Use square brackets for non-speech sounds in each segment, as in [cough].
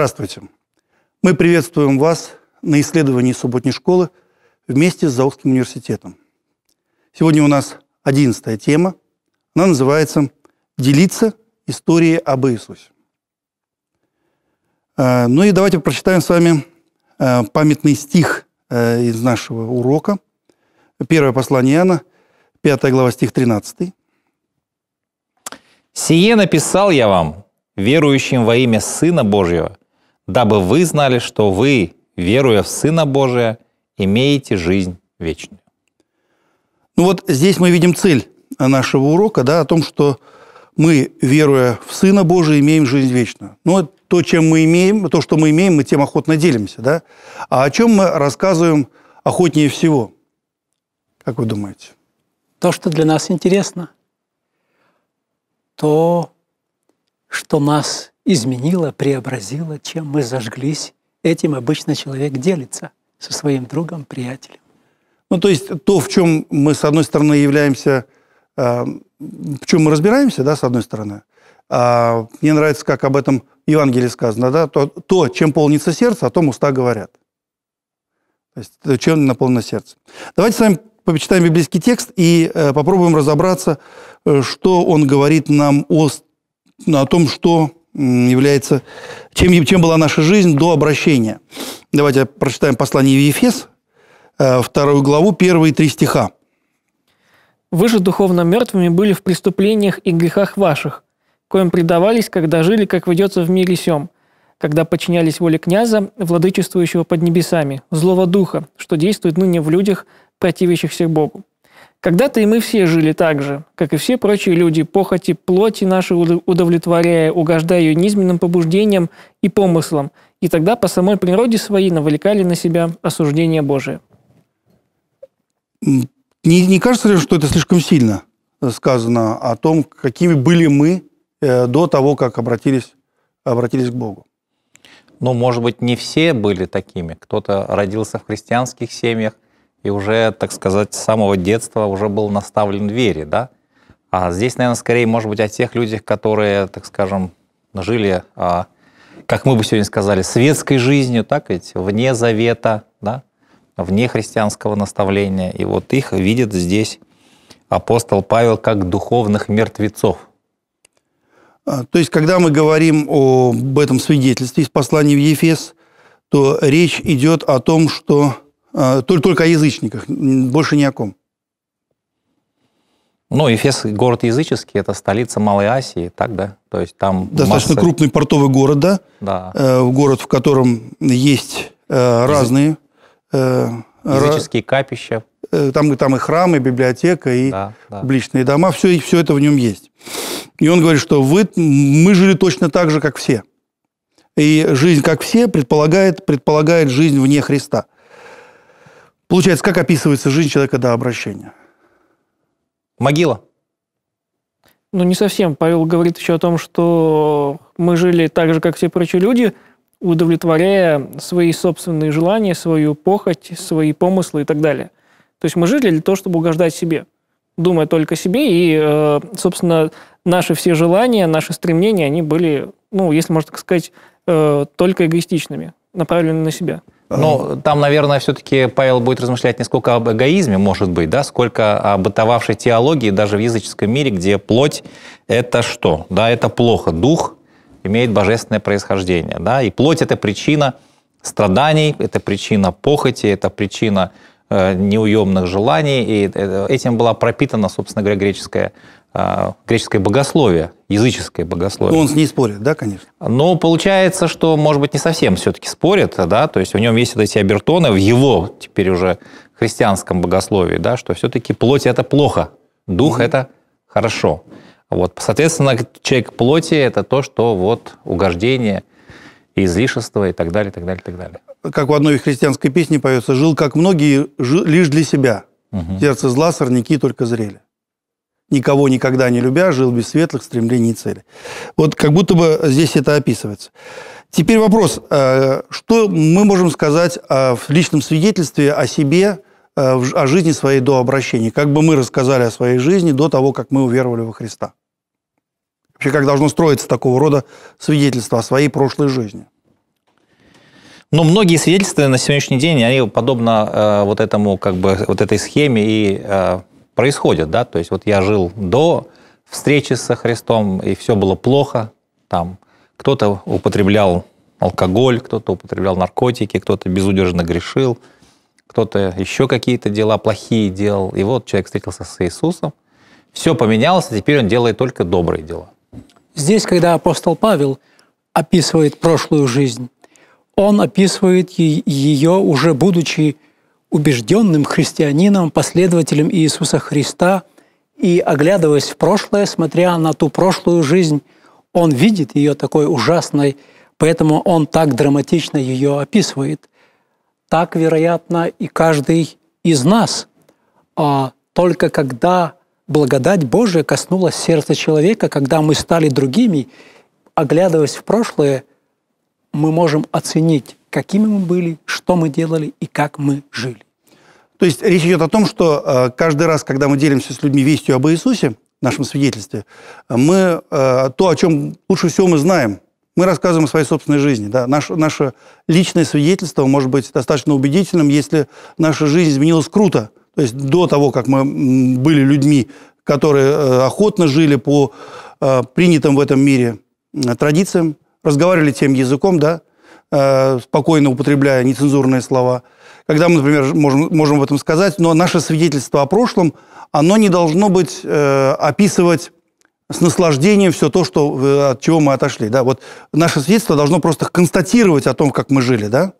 Здравствуйте. Мы приветствуем вас на исследовании субботней школы вместе с Заокским университетом. Сегодня у нас одиннадцатая тема. Она называется «Делиться историей об Иисусе». А, ну и давайте прочитаем с вами а, памятный стих а, из нашего урока. Первое послание Иоанна, 5 глава, стих 13. «Сие написал я вам, верующим во имя Сына Божьего, дабы вы знали, что вы, веруя в Сына Божия, имеете жизнь вечную. Ну вот здесь мы видим цель нашего урока, да, о том, что мы, веруя в Сына Божия, имеем жизнь вечную. Но ну, то, чем мы имеем, то, что мы имеем, мы тем охотно делимся, да? А о чем мы рассказываем охотнее всего? Как вы думаете? То, что для нас интересно. То, что нас изменила, преобразила, чем мы зажглись. Этим обычно человек делится со своим другом, приятелем. Ну, то есть то, в чем мы, с одной стороны, являемся, а, в чем мы разбираемся, да, с одной стороны, а, мне нравится, как об этом в Евангелии сказано, да, то, то, чем полнится сердце, о том уста говорят. То есть э, чем наполнено сердце. Давайте с вами почитаем библейский текст и э, попробуем разобраться, э, что он говорит нам о, о том, что является, чем, чем была наша жизнь до обращения. Давайте прочитаем послание в Ефес, э, вторую главу, первые три стиха. «Вы же духовно мертвыми были в преступлениях и грехах ваших, коим предавались, когда жили, как ведется в мире сём, когда подчинялись воле князя, владычествующего под небесами, злого духа, что действует ныне в людях, противящихся Богу. Когда-то и мы все жили так же, как и все прочие люди, похоти плоти наши удовлетворяя, угождая ее низменным побуждениям и помыслам, и тогда по самой природе своей навлекали на себя осуждение Божие. Не, не кажется ли, что это слишком сильно сказано о том, какими были мы э, до того, как обратились, обратились к Богу? Ну, может быть, не все были такими. Кто-то родился в христианских семьях – и уже, так сказать, с самого детства уже был наставлен в вере, да? А здесь, наверное, скорее, может быть, о тех людях, которые, так скажем, жили, а, как мы бы сегодня сказали, светской жизнью, так ведь, вне завета, да, вне христианского наставления. И вот их видит здесь апостол Павел как духовных мертвецов. А, то есть, когда мы говорим об этом свидетельстве из послания в Ефес, то речь идет о том, что а, только, только о язычниках, больше ни о ком. Ну, Эфес – город языческий, это столица Малой Асии, так, да? То есть там Достаточно масса... крупный портовый город, да? Да. Э, город, в котором есть э, разные... Э, языческие капища. Э, там, там и храмы, и библиотека, и да, да. публичные дома. Все, и все это в нем есть. И он говорит, что вы, мы жили точно так же, как все. И жизнь, как все, предполагает, предполагает жизнь вне Христа – Получается, как описывается жизнь человека до обращения? Могила. Ну, не совсем. Павел говорит еще о том, что мы жили так же, как все прочие люди, удовлетворяя свои собственные желания, свою похоть, свои помыслы и так далее. То есть мы жили для того, чтобы угождать себе, думая только о себе, и, э, собственно, наши все желания, наши стремления, они были, ну, если можно так сказать, э, только эгоистичными, направлены на себя. Но ну, там, наверное, все-таки Павел будет размышлять не сколько об эгоизме, может быть, да, сколько о бытовавшей теологии даже в языческом мире, где плоть – это что? Да, это плохо. Дух имеет божественное происхождение, да, и плоть – это причина страданий, это причина похоти, это причина э, неуемных желаний, и э, этим была пропитана, собственно говоря, греческая а, греческое богословие, языческое богословие. Ну, он с ней спорит, да, конечно? Но ну, получается, что, может быть, не совсем все-таки спорит, да, то есть в нем есть вот эти абертоны в его теперь уже христианском богословии, да, что все-таки плоть – это плохо, дух mm-hmm. это хорошо. Вот, соответственно, человек плоти – это то, что вот угождение, излишество и так далее, и так далее, и так далее. Как в одной христианской песне поется, «Жил, как многие, лишь для себя, угу. сердце зла, сорняки только зрели» никого никогда не любя, жил без светлых стремлений и целей. Вот как будто бы здесь это описывается. Теперь вопрос, э, что мы можем сказать в личном свидетельстве о себе, э, о жизни своей до обращения? Как бы мы рассказали о своей жизни до того, как мы уверовали во Христа? Вообще, как должно строиться такого рода свидетельство о своей прошлой жизни? Но ну, многие свидетельства на сегодняшний день, они подобно э, вот этому, как бы, вот этой схеме и э, происходит, да, то есть вот я жил до встречи со Христом, и все было плохо, там кто-то употреблял алкоголь, кто-то употреблял наркотики, кто-то безудержно грешил, кто-то еще какие-то дела плохие делал, и вот человек встретился с Иисусом, все поменялось, и теперь он делает только добрые дела. Здесь, когда апостол Павел описывает прошлую жизнь, он описывает ее уже будучи убежденным христианином, последователем Иисуса Христа, и, оглядываясь в прошлое, смотря на ту прошлую жизнь, он видит ее такой ужасной, поэтому он так драматично ее описывает. Так, вероятно, и каждый из нас. А только когда благодать Божия коснулась сердца человека, когда мы стали другими, оглядываясь в прошлое, мы можем оценить какими мы были, что мы делали и как мы жили. То есть речь идет о том, что э, каждый раз, когда мы делимся с людьми вестью об Иисусе, нашем свидетельстве, мы э, то, о чем лучше всего мы знаем, мы рассказываем о своей собственной жизни. Да? Наше, наше личное свидетельство может быть достаточно убедительным, если наша жизнь изменилась круто. То есть до того, как мы были людьми, которые э, охотно жили по принятым в этом мире традициям, разговаривали тем языком, да, Э, спокойно употребляя нецензурные слова. Когда мы, например, можем, можем об этом сказать, но наше свидетельство о прошлом, оно не должно быть э, описывать с наслаждением все то, что, э, от чего мы отошли. Да? Вот наше свидетельство должно просто констатировать о том, как мы жили. Да?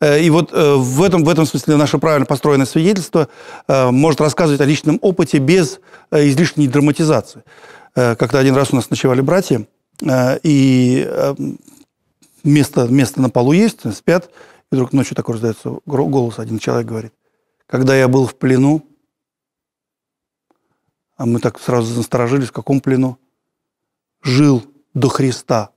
Э, и вот в этом, в этом смысле наше правильно построенное свидетельство может рассказывать о личном опыте без излишней драматизации. Как-то один раз у нас ночевали братья, и место, место на полу есть, спят, и вдруг ночью такой раздается голос, один человек говорит, когда я был в плену, а мы так сразу насторожились, в каком плену, жил до Христа.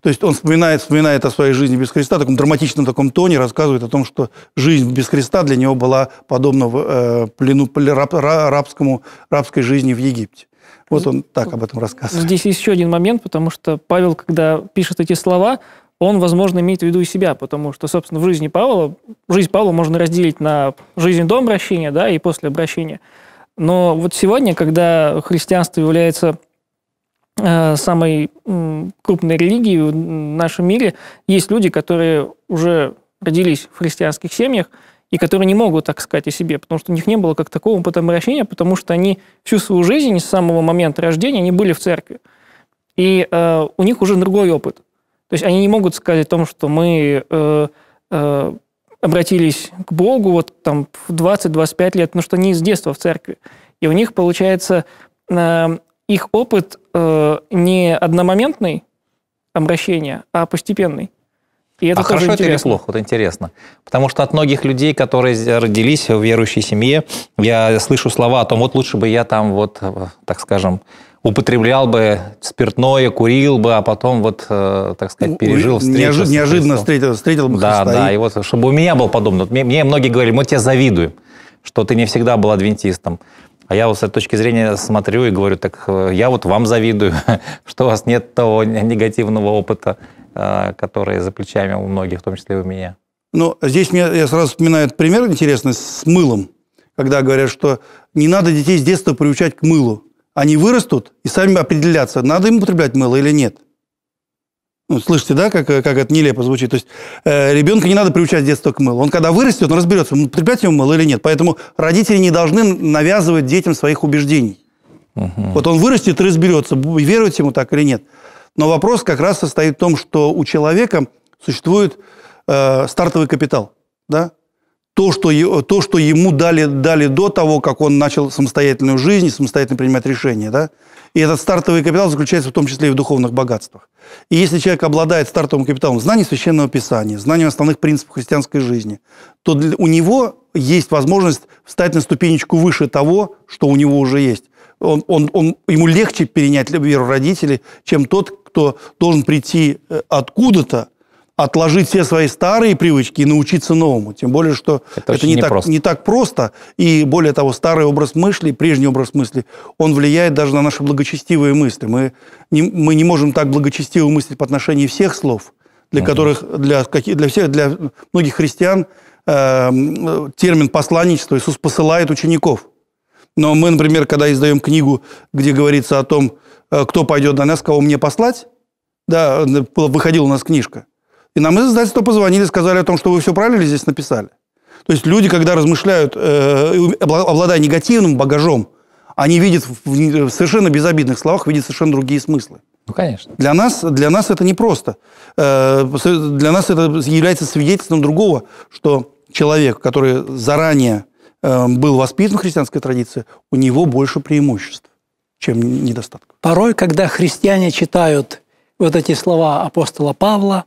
То есть он вспоминает, вспоминает о своей жизни без Христа, в таком драматичном таком тоне рассказывает о том, что жизнь без Христа для него была подобна э, плену, раб, рабскому, рабской жизни в Египте. Вот он так об этом рассказывает. Здесь еще один момент, потому что Павел, когда пишет эти слова, он, возможно, имеет в виду и себя, потому что, собственно, в жизни Павла, жизнь Павла можно разделить на жизнь до обращения, да, и после обращения. Но вот сегодня, когда христианство является э, самой крупной религией в нашем мире, есть люди, которые уже родились в христианских семьях и которые не могут так сказать о себе, потому что у них не было как такого опыта обращения, потому что они всю свою жизнь с самого момента рождения они были в церкви. И э, у них уже другой опыт. То есть они не могут сказать о том, что мы э, э, обратились к Богу вот там в 20-25 лет, но ну, что не из детства в церкви. И у них, получается, э, их опыт э, не одномоментный обращения, а постепенный. И это а хорошо интересно. это или плохо? Вот интересно. Потому что от многих людей, которые родились в верующей семье, я слышу слова о том, вот лучше бы я там вот, э, так скажем, употреблял бы спиртное, курил бы, а потом вот, э, так сказать, пережил встречу. Неожи- неожиданно встретил, встретил бы Да, Христа да, и... и вот чтобы у меня был подобно. Мне, мне многие говорили, мы тебе завидуем, что ты не всегда был адвентистом. А я вот с этой точки зрения смотрю и говорю, так э, я вот вам завидую, [laughs] что у вас нет того негативного опыта, э, который за плечами у многих, в том числе и у меня. Ну, здесь мне, я сразу вспоминаю пример интересный с мылом, когда говорят, что не надо детей с детства приучать к мылу они вырастут и сами определятся, надо им употреблять мыло или нет. Ну, слышите, да, как, как это нелепо звучит. То есть э, ребенка не надо приучать с детства к мылу. Он когда вырастет, он разберется, употреблять ему мыло или нет. Поэтому родители не должны навязывать детям своих убеждений. Угу. Вот он вырастет и разберется, веровать ему так или нет. Но вопрос как раз состоит в том, что у человека существует э, стартовый капитал. Да? то, что, то, что ему дали, дали до того, как он начал самостоятельную жизнь, самостоятельно принимать решения. Да? И этот стартовый капитал заключается в том числе и в духовных богатствах. И если человек обладает стартовым капиталом, знанием священного писания, знанием основных принципов христианской жизни, то для, у него есть возможность встать на ступенечку выше того, что у него уже есть. Он, он, он, ему легче перенять веру родителей, чем тот, кто должен прийти э, откуда-то, отложить все свои старые привычки и научиться новому. Тем более, что это, это не, так, не так просто. И более того, старый образ мысли, прежний образ мысли, он влияет даже на наши благочестивые мысли. Мы не, мы не можем так благочестиво мыслить по отношению всех слов, для угу. которых, для, для, всех, для многих христиан э, термин «посланничество» Иисус посылает учеников. Но мы, например, когда издаем книгу, где говорится о том, э, кто пойдет на нас, кого мне послать, да, э, выходила у нас книжка – и нам из издательства позвонили, сказали о том, что вы все правильно здесь написали. То есть люди, когда размышляют, э, обладая негативным багажом, они видят в совершенно безобидных словах, видят совершенно другие смыслы. Ну, конечно. Для нас, для нас это непросто. Э, для нас это является свидетельством другого, что человек, который заранее э, был воспитан в христианской традиции, у него больше преимуществ, чем недостатков. Порой, когда христиане читают вот эти слова апостола Павла,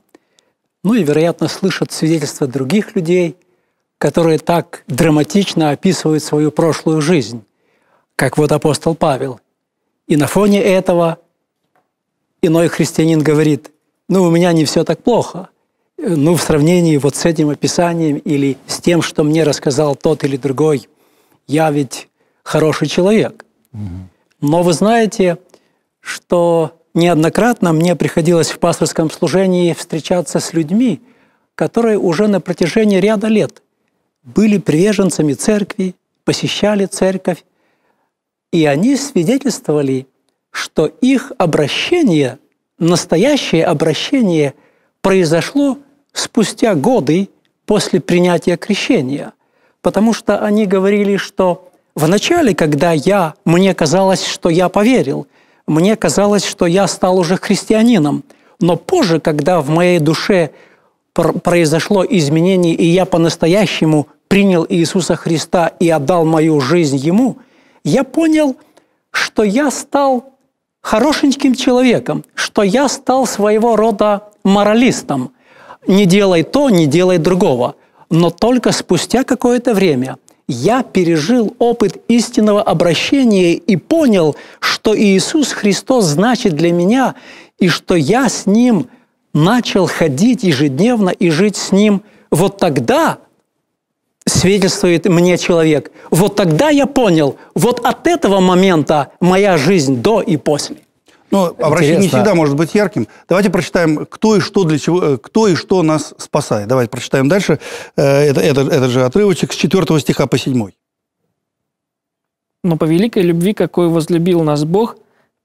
ну и, вероятно, слышат свидетельства других людей, которые так драматично описывают свою прошлую жизнь, как вот апостол Павел. И на фоне этого иной христианин говорит, ну, у меня не все так плохо. Ну, в сравнении вот с этим описанием или с тем, что мне рассказал тот или другой, я ведь хороший человек. Но вы знаете, что неоднократно мне приходилось в пасторском служении встречаться с людьми, которые уже на протяжении ряда лет были приверженцами церкви, посещали церковь, и они свидетельствовали, что их обращение, настоящее обращение произошло спустя годы после принятия крещения, потому что они говорили, что вначале, когда я, мне казалось, что я поверил – мне казалось, что я стал уже христианином. Но позже, когда в моей душе произошло изменение, и я по-настоящему принял Иисуса Христа и отдал мою жизнь Ему, я понял, что я стал хорошеньким человеком, что я стал своего рода моралистом. Не делай то, не делай другого. Но только спустя какое-то время – я пережил опыт истинного обращения и понял, что Иисус Христос значит для меня, и что я с Ним начал ходить ежедневно и жить с Ним, вот тогда, свидетельствует мне человек, вот тогда я понял, вот от этого момента моя жизнь до и после. Но ну, Интересно. обращение не всегда может быть ярким. Давайте прочитаем, кто и что для чего, э, кто и что нас спасает. Давайте прочитаем дальше. Э, это, это, это же отрывочек с 4 стиха по 7. Но по великой любви, какой возлюбил нас Бог,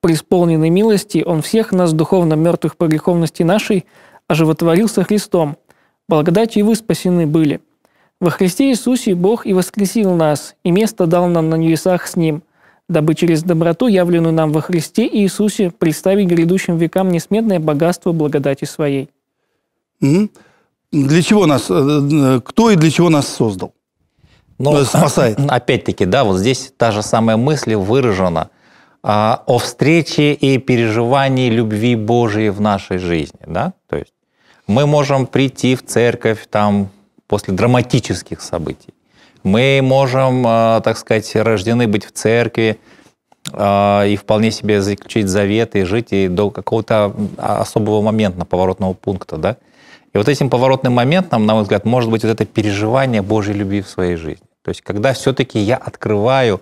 при исполненной милости Он всех нас, духовно мертвых по греховности нашей, оживотворился Христом. Благодатью и вы спасены были. Во Христе Иисусе Бог и воскресил нас, и место дал нам на небесах с Ним – дабы через доброту, явленную нам во Христе и Иисусе, представить грядущим векам несметное богатство благодати своей. Для чего нас, э, э, кто и для чего нас создал? Но, ну, э, спасает. [laughs] Опять-таки, да, вот здесь та же самая мысль выражена а, о встрече и переживании любви Божией в нашей жизни, да, то есть мы можем прийти в церковь там после драматических событий, мы можем, а, так сказать, рождены быть в церкви, а, и вполне себе заключить завет и жить и до какого-то а, особого момента, поворотного пункта, да. И вот этим поворотным моментом, на мой взгляд, может быть вот это переживание Божьей любви в своей жизни. То есть, когда все-таки я открываю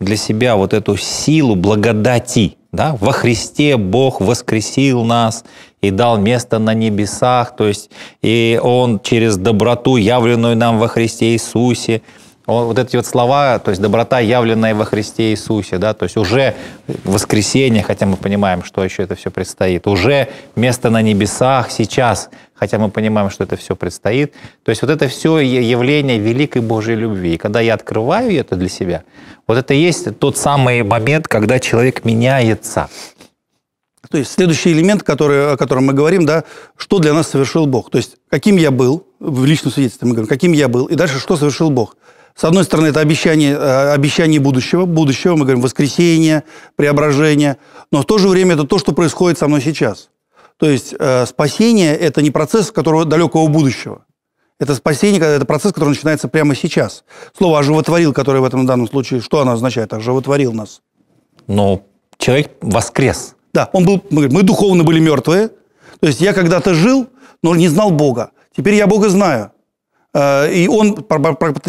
для себя вот эту силу благодати, да, во Христе Бог воскресил нас и дал место на небесах, то есть, и Он через доброту, явленную нам во Христе Иисусе, он, вот эти вот слова, то есть доброта, явленная во Христе Иисусе, да, то есть уже воскресенье, хотя мы понимаем, что еще это все предстоит, уже место на небесах сейчас, хотя мы понимаем, что это все предстоит. То есть вот это все явление великой Божьей любви. И когда я открываю это для себя, вот это есть тот самый момент, когда человек меняется. То есть следующий элемент, который, о котором мы говорим, да, что для нас совершил Бог. То есть каким я был, в личном свидетельстве мы говорим, каким я был, и дальше что совершил Бог – с одной стороны, это обещание, э, обещание будущего, будущего, мы говорим, воскресение, преображение, но в то же время это то, что происходит со мной сейчас. То есть э, спасение – это не процесс которого далекого будущего. Это спасение, это процесс, который начинается прямо сейчас. Слово «оживотворил», которое в этом данном случае, что оно означает? «Оживотворил нас». Но ну, человек воскрес. Да, он был, мы, мы духовно были мертвые. То есть я когда-то жил, но не знал Бога. Теперь я Бога знаю. Э, и он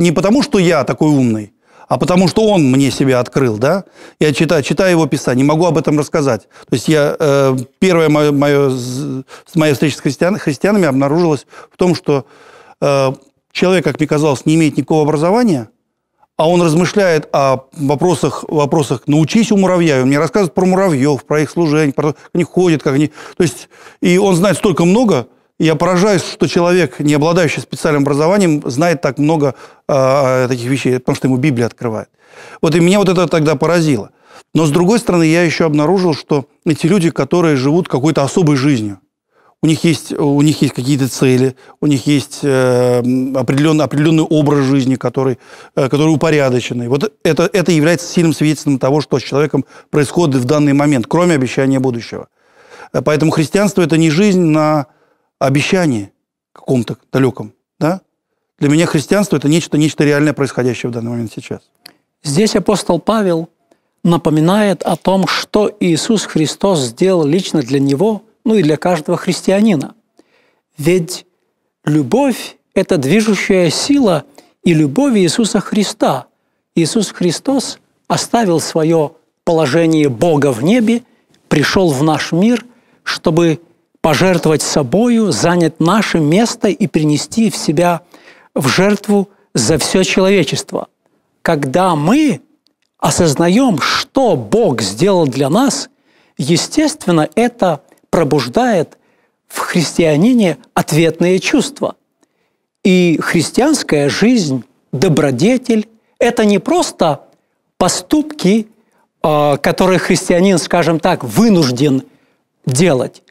не потому, что я такой умный, а потому что он мне себя открыл, да? Я читаю, читаю его писание, могу об этом рассказать. То есть я, э, первая моя, моя, встреча с христиан, христианами обнаружилась в том, что э, человек, как мне казалось, не имеет никакого образования, а он размышляет о вопросах, вопросах «научись у муравья». Он мне рассказывает про муравьев, про их служение, про то, как они ходят, как они... То есть, и он знает столько много – я поражаюсь, что человек, не обладающий специальным образованием, знает так много э, таких вещей, потому что ему Библия открывает. Вот и меня вот это тогда поразило. Но, с другой стороны, я еще обнаружил, что эти люди, которые живут какой-то особой жизнью, у них есть, у них есть какие-то цели, у них есть э, определенный, определенный образ жизни, который, э, который упорядоченный. Вот это, это является сильным свидетельством того, что с человеком происходит в данный момент, кроме обещания будущего. Поэтому христианство – это не жизнь на обещании каком-то далеком, да? Для меня христианство – это нечто, нечто реальное, происходящее в данный момент сейчас. Здесь апостол Павел напоминает о том, что Иисус Христос сделал лично для него, ну и для каждого христианина. Ведь любовь – это движущая сила и любовь Иисуса Христа. Иисус Христос оставил свое положение Бога в небе, пришел в наш мир, чтобы пожертвовать собою, занять наше место и принести в себя в жертву за все человечество. Когда мы осознаем, что Бог сделал для нас, естественно, это пробуждает в христианине ответные чувства. И христианская жизнь, добродетель – это не просто поступки, а, которые христианин, скажем так, вынужден делать.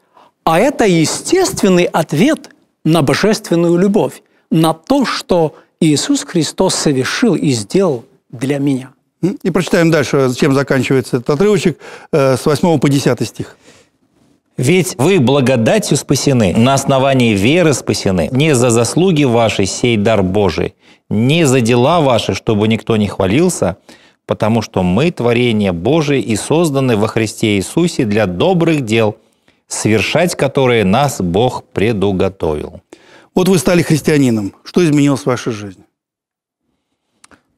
А это естественный ответ на божественную любовь, на то, что Иисус Христос совершил и сделал для меня. И прочитаем дальше, чем заканчивается этот отрывочек э, с 8 по 10 стих. Ведь вы благодатью спасены, на основании веры спасены, не за заслуги ваши сей дар Божий, не за дела ваши, чтобы никто не хвалился, потому что мы творение Божие и созданы во Христе Иисусе для добрых дел – совершать которые нас Бог предуготовил. Вот вы стали христианином. Что изменилось в вашей жизни?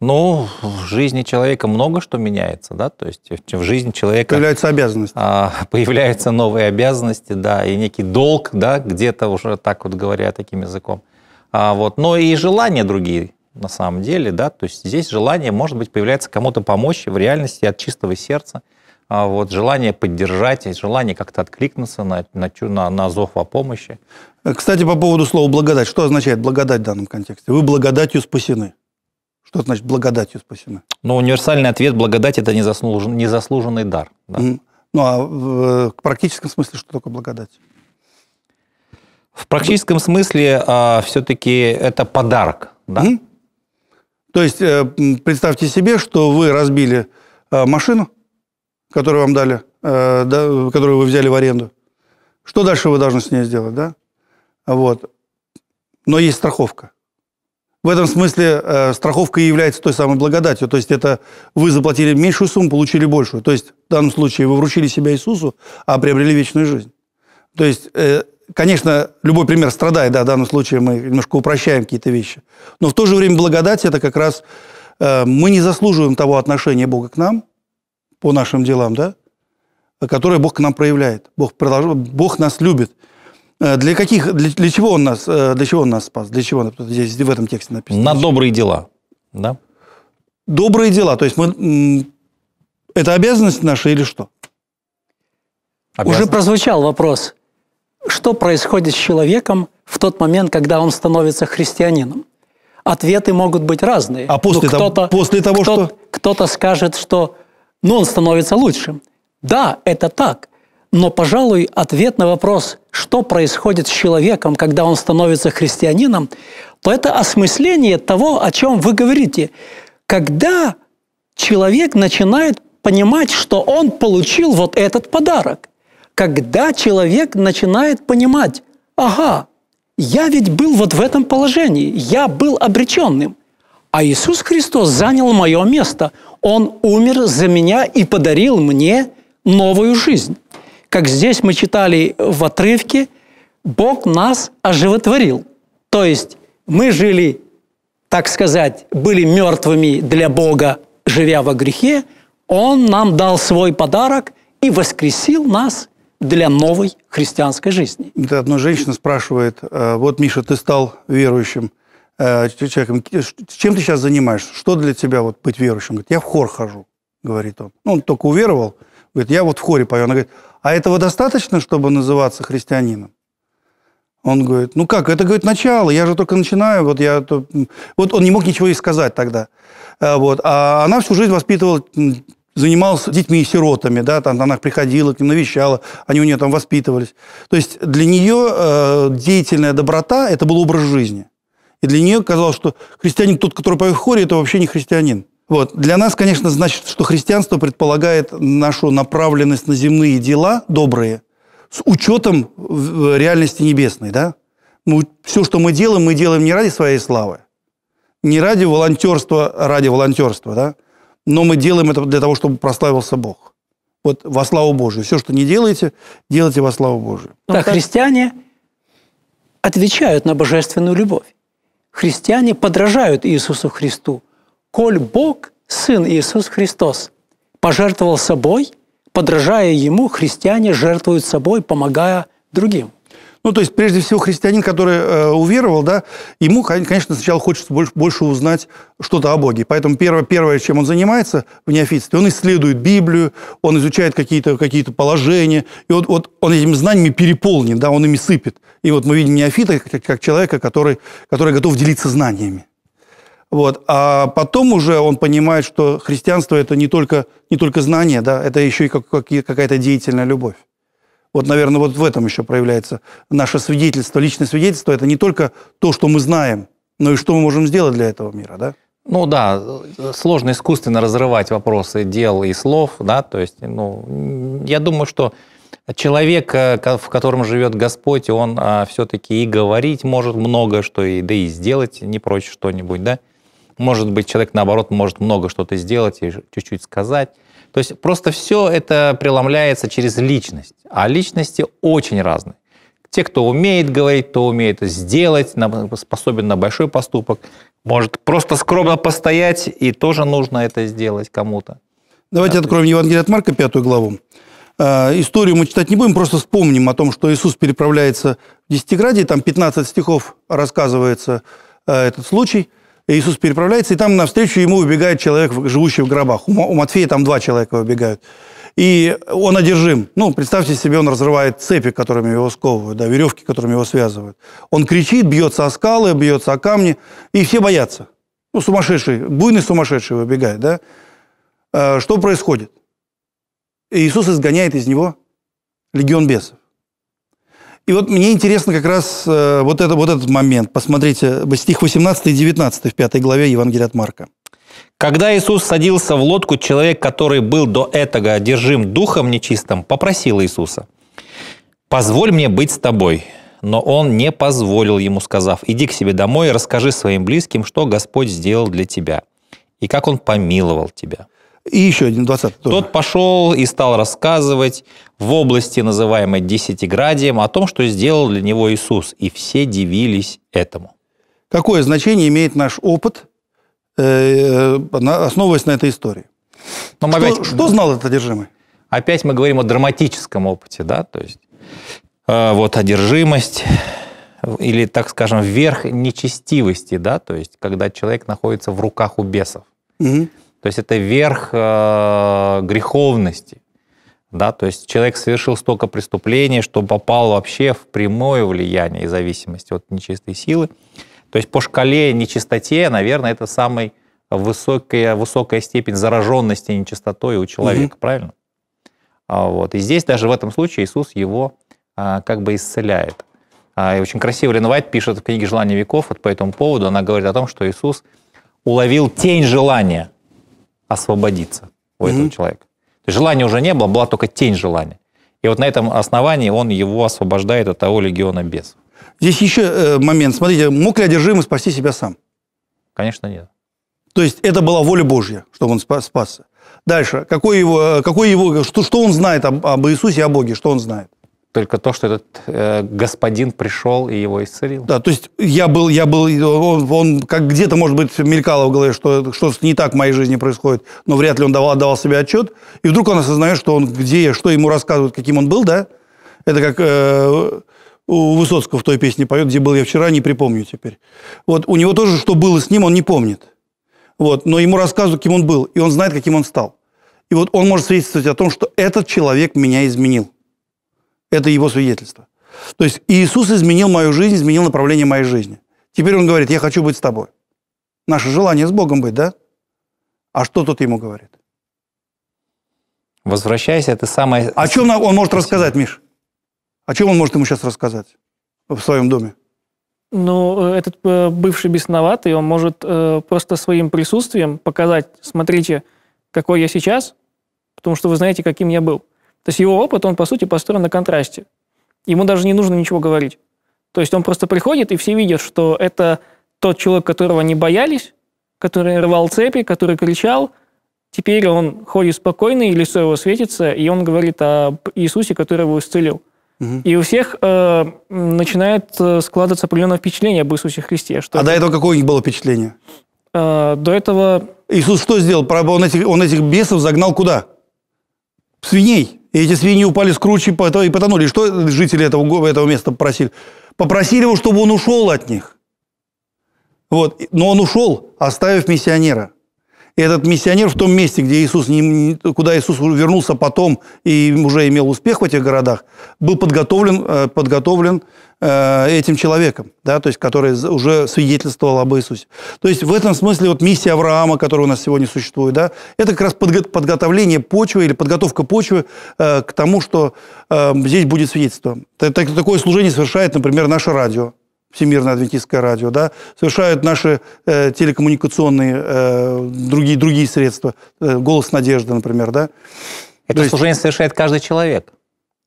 Ну, в жизни человека много что меняется, да, то есть в жизни человека... Появляются обязанности. А, появляются новые обязанности, да, и некий долг, да, где-то уже так вот говоря таким языком. А, вот, но и желания другие на самом деле, да, то есть здесь желание, может быть, появляется кому-то помочь в реальности от чистого сердца – а вот, желание поддержать, желание как-то откликнуться на, на, на, на зов о помощи. Кстати, по поводу слова «благодать». Что означает «благодать» в данном контексте? Вы благодатью спасены. Что значит благодатью спасены? Ну, универсальный ответ «благодать» – это незаслуженный, незаслуженный дар. Да. Ну, а в, э, в практическом смысле что такое благодать? В практическом смысле э, а, все-таки это подарок, да? Mm. То есть э, представьте себе, что вы разбили э, машину, который вам дали, э, да, которую вы взяли в аренду. Что дальше вы должны с ней сделать, да? Вот. Но есть страховка. В этом смысле э, страховка и является той самой благодатью. То есть это вы заплатили меньшую сумму, получили большую. То есть в данном случае вы вручили себя Иисусу, а приобрели вечную жизнь. То есть, э, конечно, любой пример страдает, да, в данном случае мы немножко упрощаем какие-то вещи. Но в то же время благодать – это как раз э, мы не заслуживаем того отношения Бога к нам, по нашим делам, да, которое Бог к нам проявляет. Бог, продолж... Бог нас любит. Э, для каких, для, для чего он нас, э, для чего он нас спас? Для чего здесь в этом тексте написано? На добрые дела, да? Добрые дела, то есть мы, это обязанность наша или что? Обязанность. Уже прозвучал вопрос, что происходит с человеком в тот момент, когда он становится христианином? Ответы могут быть разные. А после, ну, того, после того, кто, что? Кто-то скажет, что но он становится лучшим. Да, это так. Но, пожалуй, ответ на вопрос, что происходит с человеком, когда он становится христианином, то это осмысление того, о чем вы говорите. Когда человек начинает понимать, что он получил вот этот подарок, когда человек начинает понимать, ага, я ведь был вот в этом положении, я был обреченным. А Иисус Христос занял мое место. Он умер за меня и подарил мне новую жизнь. Как здесь мы читали в отрывке, Бог нас оживотворил. То есть мы жили, так сказать, были мертвыми для Бога, живя во грехе. Он нам дал свой подарок и воскресил нас для новой христианской жизни. Да, одна женщина спрашивает, «А вот, Миша, ты стал верующим, Э, человеком, э, чем ты сейчас занимаешься, что для тебя вот быть верующим? Говорит, я в хор хожу, говорит он. Ну, он только уверовал, говорит, я вот в хоре пою. Она говорит, а этого достаточно, чтобы называться христианином? Он говорит, ну как, это, говорит, начало, я же только начинаю, вот я... Вот он не мог ничего ей сказать тогда. Э, вот. А она всю жизнь воспитывала занималась детьми и сиротами, да, там она приходила к ним, навещала, они у нее там воспитывались. То есть для нее э, деятельная доброта – это был образ жизни. И для нее казалось, что христианин тот, который поет в хоре, это вообще не христианин. Вот. Для нас, конечно, значит, что христианство предполагает нашу направленность на земные дела добрые с учетом реальности небесной. Да? Мы, ну, все, что мы делаем, мы делаем не ради своей славы, не ради волонтерства, а ради волонтерства, да? но мы делаем это для того, чтобы прославился Бог. Вот во славу Божию. Все, что не делаете, делайте во славу Божию. Да, христиане отвечают на божественную любовь христиане подражают Иисусу Христу. Коль Бог, Сын Иисус Христос, пожертвовал собой, подражая Ему, христиане жертвуют собой, помогая другим. Ну, то есть, прежде всего, христианин, который э, уверовал, да, ему, конечно, сначала хочется больше, больше узнать что-то о Боге. Поэтому первое, первое, чем он занимается в неофитстве, он исследует Библию, он изучает какие-то какие положения, и вот, вот он этими знаниями переполнен, да, он ими сыпет. И вот мы видим неофита как, как человека, который, который готов делиться знаниями. Вот. А потом уже он понимает, что христианство – это не только, не только знание, да, это еще и как, как, какая-то деятельная любовь. Вот, наверное, вот в этом еще проявляется наше свидетельство. Личное свидетельство – это не только то, что мы знаем, но и что мы можем сделать для этого мира, да? Ну да, сложно искусственно разрывать вопросы дел и слов, да, то есть, ну, я думаю, что человек, э, в котором живет Господь, он а, все-таки и говорить может много что, и, да и сделать не прочь что-нибудь, да. Может быть, человек, наоборот, может много что-то сделать и чуть-чуть сказать. То есть просто все это преломляется через личность. А личности очень разные. Те, кто умеет говорить, то умеет сделать, способен на большой поступок, может просто скромно постоять, и тоже нужно это сделать кому-то. Давайте да, откроем Евангелие от Марка, пятую главу. Э, историю мы читать не будем, просто вспомним о том, что Иисус переправляется в Десятиграде, там 15 стихов рассказывается э, этот случай – Иисус переправляется, и там навстречу ему убегает человек, живущий в гробах. У Матфея там два человека убегают, И он одержим. Ну, представьте себе, он разрывает цепи, которыми его сковывают, да, веревки, которыми его связывают. Он кричит, бьется о скалы, бьется о камни, и все боятся. Ну, сумасшедший, буйный сумасшедший выбегает, да. Э, что происходит? Иисус изгоняет из него легион бесов. И вот мне интересно как раз э, вот, это, вот этот момент. Посмотрите, стих 18 и 19 в 5 главе Евангелия от Марка. Когда Иисус садился в лодку, человек, который был до этого одержим духом нечистым, попросил Иисуса, «Позволь мне быть с тобой». Но он не позволил ему, сказав, «Иди к себе домой и расскажи своим близким, что Господь сделал для тебя, и как он помиловал тебя». И еще один, 20 тоже. Тот пошел и стал рассказывать в области, называемой Десятиградием, о том, что сделал для него Иисус, и все дивились этому. Какое значение имеет наш опыт, э, э, основываясь на этой истории? Но ну, что, опять, что знал этот одержимый? Опять мы говорим о драматическом опыте, да, то есть э, вот одержимость или, так скажем, верх нечестивости, да, то есть когда человек находится в руках у бесов. Угу. То есть это верх э, греховности. Да? То есть человек совершил столько преступлений, что попал вообще в прямое влияние и зависимость от нечистой силы. То есть по шкале нечистоте, наверное, это самая высокая, высокая степень зараженности нечистотой у человека, угу. правильно? А, вот. И здесь даже в этом случае Иисус его а, как бы исцеляет. А, и очень красиво Лен Вайт пишет в книге «Желание веков» вот по этому поводу. Она говорит о том, что Иисус уловил тень желания – освободиться у mm-hmm. этого человека. То есть желания уже не было, была только тень желания. И вот на этом основании он его освобождает от того легиона без. Здесь еще э, момент. Смотрите, мог ли одержимый спасти себя сам? Конечно, нет. То есть это была воля Божья, чтобы он спасся. Дальше. Какой его, э, какой его, что, что он знает об, об Иисусе, о Боге, что он знает? только то, что этот э, господин пришел и его исцелил. Да, то есть я был, я был, он, он как где-то, может быть, мелькало в голове, что что то не так в моей жизни происходит, но вряд ли он давал, давал себе отчет. И вдруг он осознает, что он где, что ему рассказывают, каким он был, да? Это как э, у Высоцкого в той песне поет, где был я вчера, не припомню теперь. Вот у него тоже, что было с ним, он не помнит. Вот, но ему рассказывают, каким он был, и он знает, каким он стал. И вот он может свидетельствовать о том, что этот человек меня изменил. Это его свидетельство. То есть Иисус изменил мою жизнь, изменил направление моей жизни. Теперь он говорит, я хочу быть с тобой. Наше желание с Богом быть, да? А что тут ему говорит? Возвращайся, это самое... О чем он может рассказать, Миш? О чем он может ему сейчас рассказать в своем доме? Ну, э, этот э, бывший бесноватый, он может э, просто своим присутствием показать, смотрите, какой я сейчас, потому что вы знаете, каким я был. То есть его опыт, он, по сути, построен на контрасте. Ему даже не нужно ничего говорить. То есть он просто приходит, и все видят, что это тот человек, которого они боялись, который рвал цепи, который кричал. Теперь он ходит спокойно, и лицо его светится, и он говорит о Иисусе, который его исцелил. И у всех э, начинает э, складываться определенное впечатление об Иисусе Христе. Что а это... до этого какое у них было впечатление? Э, до этого... Иисус что сделал? Он этих, он этих бесов загнал куда? Свиней. И эти свиньи упали с кручи и потонули. что жители этого, этого места попросили? Попросили его, чтобы он ушел от них. Вот. Но он ушел, оставив миссионера. И этот миссионер в том месте, где Иисус, куда Иисус вернулся потом и уже имел успех в этих городах, был подготовлен, э, подготовлен э, этим человеком, да, то есть, который уже свидетельствовал об Иисусе. То есть в этом смысле вот миссия Авраама, которая у нас сегодня существует, да, это как раз подготовление почвы или подготовка почвы э, к тому, что здесь будет свидетельство. Такое служение совершает, например, наше радио. Всемирное адвентистское радио, да, совершают наши э, телекоммуникационные э, другие, другие средства, э, «Голос надежды», например, да. Это То служение есть, совершает каждый человек.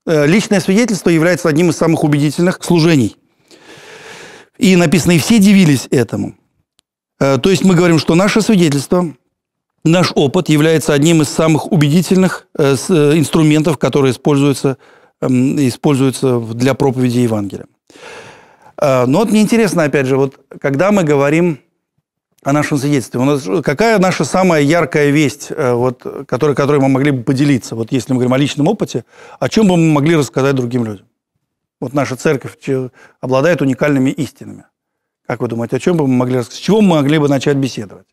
Э, личное свидетельство является одним из самых убедительных служений. И написано, и все дивились этому. Э, то есть мы говорим, что наше свидетельство, наш опыт является одним из самых убедительных э, с, э, инструментов, которые используются, э, используются для проповеди Евангелия. Э, но вот мне интересно, опять же, вот когда мы говорим о нашем свидетельстве, у нас, какая наша самая яркая весть, э, вот, которой, которой мы могли бы поделиться, вот если мы говорим о личном опыте, о чем бы мы могли рассказать другим людям? Вот наша церковь обладает уникальными истинами. Как вы думаете, о чем бы мы могли рассказать? С чего мы могли бы начать беседовать?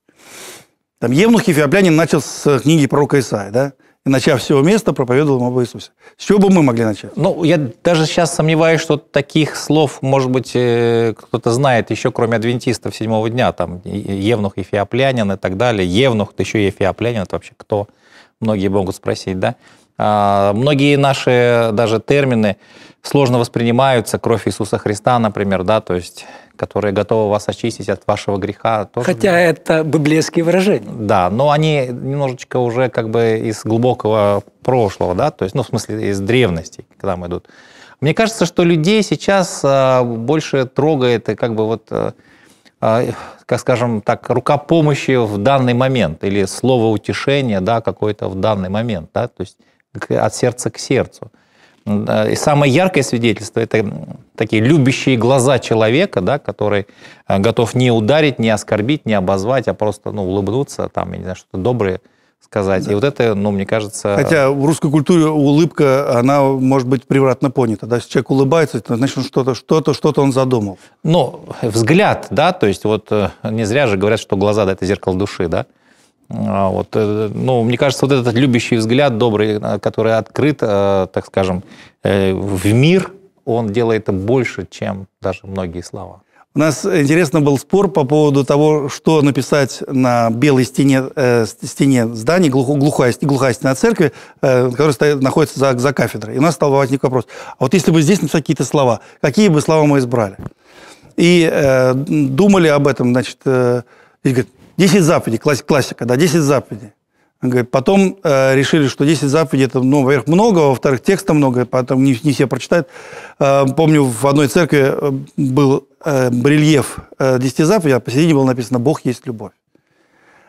Там Евнух Ефиоплянин начал с э, книги пророка Исаия, да? и, начав всего места, проповедовал им об Иисусе. С чего бы мы могли начать? Ну, я даже сейчас сомневаюсь, что таких слов, может быть, э, кто-то знает еще, кроме адвентистов седьмого дня, там, Евнух, Ефиоплянин и так далее. Евнух, да еще и Ефиоплянин, это вообще кто? Многие могут спросить, да? А, многие наши даже термины сложно воспринимаются, кровь Иисуса Христа, например, да, то есть которые готовы вас очистить от вашего греха. Тоже... Хотя это библейские выражения. Да, но они немножечко уже как бы из глубокого прошлого, да, то есть, ну, в смысле, из древности, когда мы идут. Мне кажется, что людей сейчас а, больше трогает э, как бы вот э, а, как скажем так, рука помощи в данный момент или слово утешения, да, какое-то в данный момент, да, то есть от сердца к сердцу. И самое яркое свидетельство – это такие любящие глаза человека, да, который э, готов не ударить, не оскорбить, не обозвать, а просто ну, улыбнуться, там, я не знаю, что-то доброе сказать. Да. И вот это, ну, мне кажется... Хотя э, в русской культуре улыбка, она может быть превратно понята. Да? Если человек улыбается, это значит, что-то, что-то, что-то он задумал. Ну, взгляд, да, то есть вот э, не зря же говорят, что глаза да, – это зеркало души, да? А, вот, э, ну, мне кажется, вот этот любящий взгляд, добрый, э, который открыт, э, так скажем, в мир, он делает больше, чем даже многие слова. У нас интересно был спор по поводу того, что написать на белой стене, э, стене здания, глухо, глухая, глухая стена церкви, э, которая стоит, находится за, за кафедрой. И у нас стал возник вопрос, а вот если бы здесь написать какие-то слова, какие бы слова мы избрали? И э, думали об этом, значит, э, и говорит, 10 заповедей, классика, да, 10 заповедей. потом э, решили, что 10 заповедей это, ну, во-первых, много, а во-вторых, текста много, Потом не, не все прочитают. Э, помню, в одной церкви э, был э, рельеф э, 10 заповедей, а посередине было написано «Бог есть любовь».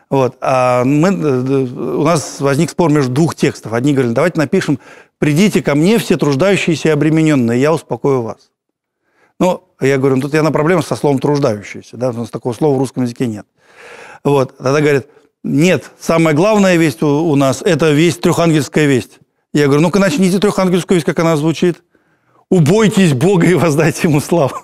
Вот. А мы, э, э, у нас возник спор между двух текстов. Одни говорили, давайте напишем «Придите ко мне, все труждающиеся и обремененные, я успокою вас». Ну, я говорю, «Ну, тут я на проблему со словом «труждающиеся». Да? У нас такого слова в русском языке нет. Э, вот. Тогда говорит, нет, самая главная весть у, у нас – это весть, трехангельская весть. Я говорю, ну-ка начните трехангельскую весть, как она звучит. Убойтесь Бога и воздайте Ему славу.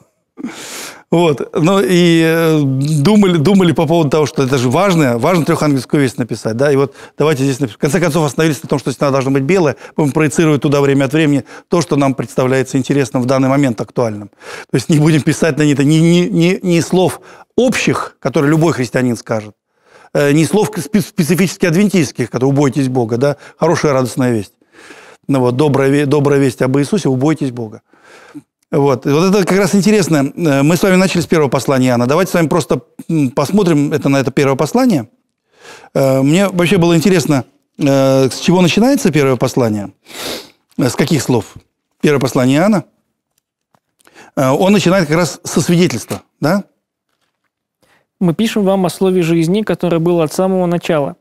Вот. Ну, и э, думали, думали по поводу того, что это же важно, важно трехангельскую весть написать, да, и вот давайте здесь, в конце концов, остановились на том, что стена должна быть белая, будем проецировать туда время от времени то, что нам представляется интересным в данный момент актуальным. То есть не будем писать на это ни, ни, ни, ни слов общих, которые любой христианин скажет, э, ни слов специфически адвентийских, которые «убойтесь Бога», да, хорошая радостная весть. Ну вот, добрая, добрая весть об Иисусе, убойтесь Бога. Вот. вот это как раз интересно. Э, мы с вами начали с первого послания Иоанна. Давайте с вами просто посмотрим это, на это первое послание. Э, мне вообще было интересно, э, с чего начинается первое послание, с каких слов. Первое послание Иоанна. Он начинает как раз со свидетельства, да? Мы пишем вам о слове жизни, которое было от самого начала.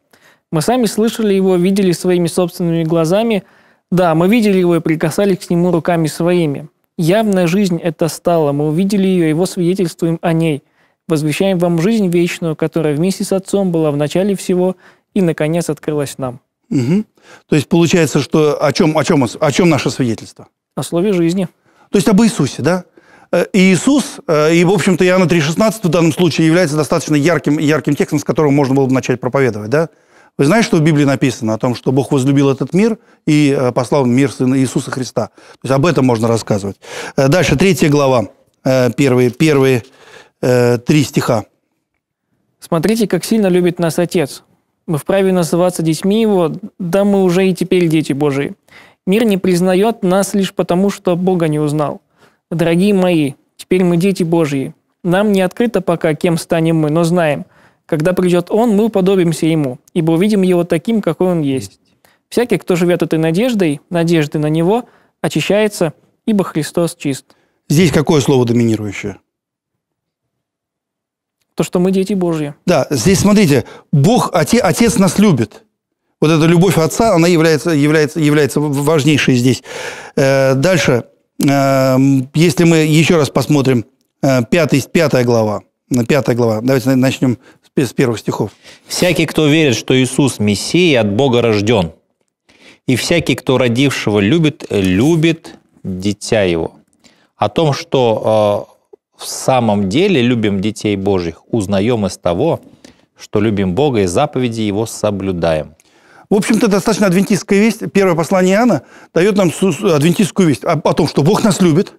Мы сами слышали его, видели своими собственными глазами. Да, мы видели его и прикасались к нему руками своими. Явная жизнь это стала, мы увидели ее, и его свидетельствуем о ней. Возвещаем вам жизнь вечную, которая вместе с Отцом была в начале всего и, наконец, открылась нам. Угу. То есть получается, что о чем, о, чем, о чем наше свидетельство? О слове жизни. То есть об Иисусе, да? Э, и Иисус, э, и, в общем-то, Иоанна 3,16 в данном случае является достаточно ярким, ярким текстом, с которого можно было бы начать проповедовать, да? Вы знаете, что в Библии написано о том, что Бог возлюбил этот мир и э, послал мир Сына Иисуса Христа? То есть об этом можно рассказывать. Э, дальше, третья глава, э, первые, первые три стиха. «Смотрите, как сильно любит нас Отец. Мы вправе называться детьми Его, да мы уже и теперь дети Божии. Мир не признает нас лишь потому, что Бога не узнал. Дорогие мои, теперь мы дети Божьи. Нам не открыто пока, кем станем мы, но знаем – когда придет Он, мы уподобимся Ему, ибо увидим Его таким, какой Он есть. Всякий, кто живет этой надеждой, надежды на Него, очищается, ибо Христос чист. Здесь какое слово доминирующее? То, что мы дети Божьи. Да, здесь смотрите, Бог, Отец, отец нас любит. Вот эта любовь Отца, она является, является, является важнейшей здесь. Э, дальше, э, если мы еще раз посмотрим, 5, э, 5 глава, 5 глава, давайте начнем из первых стихов. «Всякий, кто верит, что Иисус – Мессия, от Бога рожден, и всякий, кто родившего любит, любит дитя его». О том, что э, в самом деле любим детей Божьих, узнаем из того, что любим Бога и заповеди Его соблюдаем. В общем-то, достаточно адвентистская весть. Первое послание Иоанна дает нам адвентистскую весть о, о том, что Бог нас любит,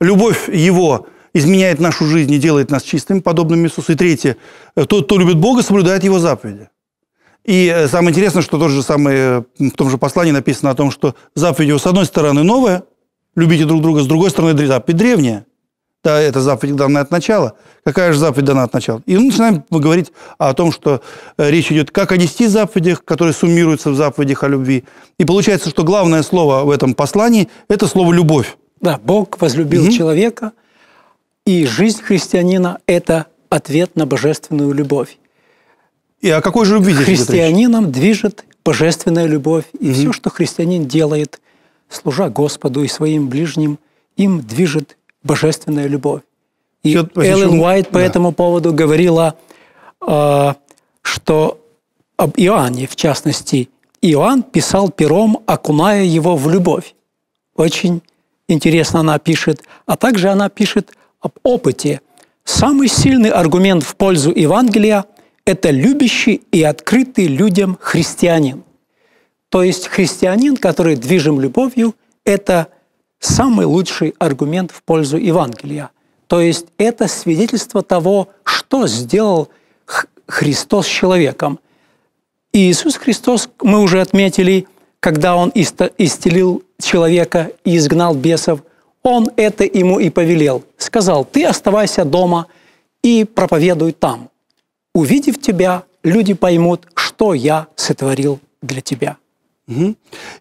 любовь Его – изменяет нашу жизнь и делает нас чистыми, подобными Иисусу. И третье, э, тот, кто любит Бога, соблюдает Его заповеди. И э, самое интересное, что тот же самый, э, в том же послании написано о том, что заповедь с одной стороны новая, любите друг друга, с другой стороны заповедь древняя. Да, это заповедь дана от начала. Какая же заповедь дана от начала? И мы начинаем говорить о том, что речь идет как о десяти заповедях, которые суммируются в заповедях о любви. И получается, что главное слово в этом послании – это слово «любовь». Да, Бог возлюбил угу. человека, и жизнь христианина – это ответ на божественную любовь. И о какой же любви здесь Христианином движет божественная любовь. И угу. все, что христианин делает, служа Господу и своим ближним, им движет божественная любовь. И Федор Эллен Уайт по да. этому поводу говорила, а, что об Иоанне, в частности, Иоанн писал пером, окуная его в любовь. Очень интересно она пишет. А также она пишет об опыте. Самый сильный аргумент в пользу Евангелия – это любящий и открытый людям христианин. То есть христианин, который движим любовью, это самый лучший аргумент в пользу Евангелия. То есть это свидетельство того, что сделал Христос с человеком. И Иисус Христос, мы уже отметили, когда Он исцелил человека и изгнал бесов – он это ему и повелел. Сказал, ты оставайся дома и проповедуй там. Увидев тебя, люди поймут, что я сотворил для тебя. Угу.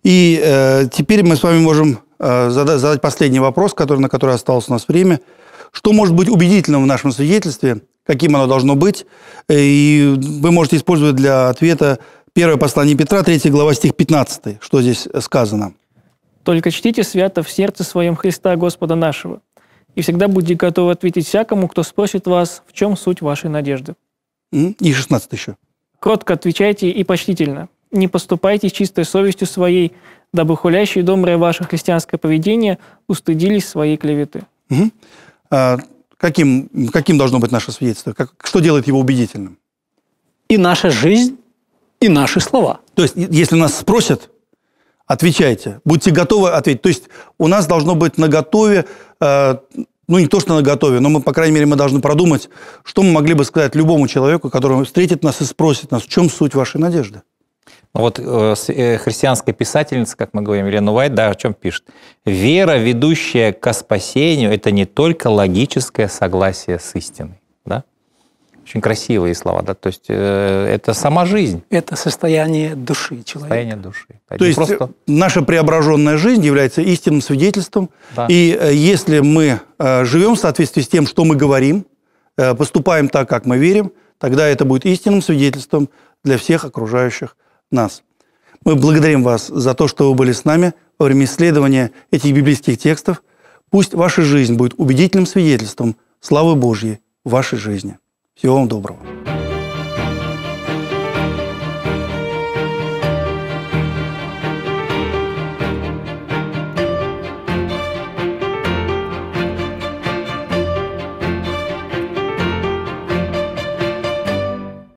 И э, теперь мы с вами можем э, задать, задать последний вопрос, который, на который осталось у нас время. Что может быть убедительным в нашем свидетельстве? Каким оно должно быть? Э, и вы можете использовать для ответа первое послание Петра, 3 глава, стих 15. Что здесь сказано? Только чтите свято в сердце своем Христа Господа нашего, и всегда будьте готовы ответить всякому, кто спросит вас, в чем суть вашей надежды. И 16 еще. Кротко отвечайте и почтительно. Не поступайте с чистой совестью своей, дабы хулящие доброе ваше христианское поведение устыдились своей клеветы. Угу. А, каким, каким должно быть наше свидетельство? Как, что делает его убедительным? И наша жизнь, и наши слова. То есть, если нас спросят, Отвечайте. Будьте готовы ответить. То есть у нас должно быть на готове, э, ну не то, что на готове, но мы, по крайней мере, мы должны продумать, что мы могли бы сказать любому человеку, который встретит нас и спросит нас, в чем суть вашей надежды. Вот э, э христианская писательница, как мы говорим, Елена Уайт, да, о чем пишет. «Вера, ведущая к спасению, это не только логическое согласие с истиной». Да? Очень красивые слова, да, то есть э, это сама жизнь. Это состояние души человека. Состояние души. Это то есть просто... Э, наша преображенная жизнь является истинным свидетельством, да. и э, если мы э, живем в соответствии с тем, что мы говорим, поступаем так, как мы верим, тогда это будет истинным свидетельством для всех окружающих нас. Мы благодарим вас за то, что вы были с нами во время исследования этих библейских текстов. Пусть ваша жизнь будет убедительным свидетельством славы Божьей в вашей жизни. Всего вам доброго.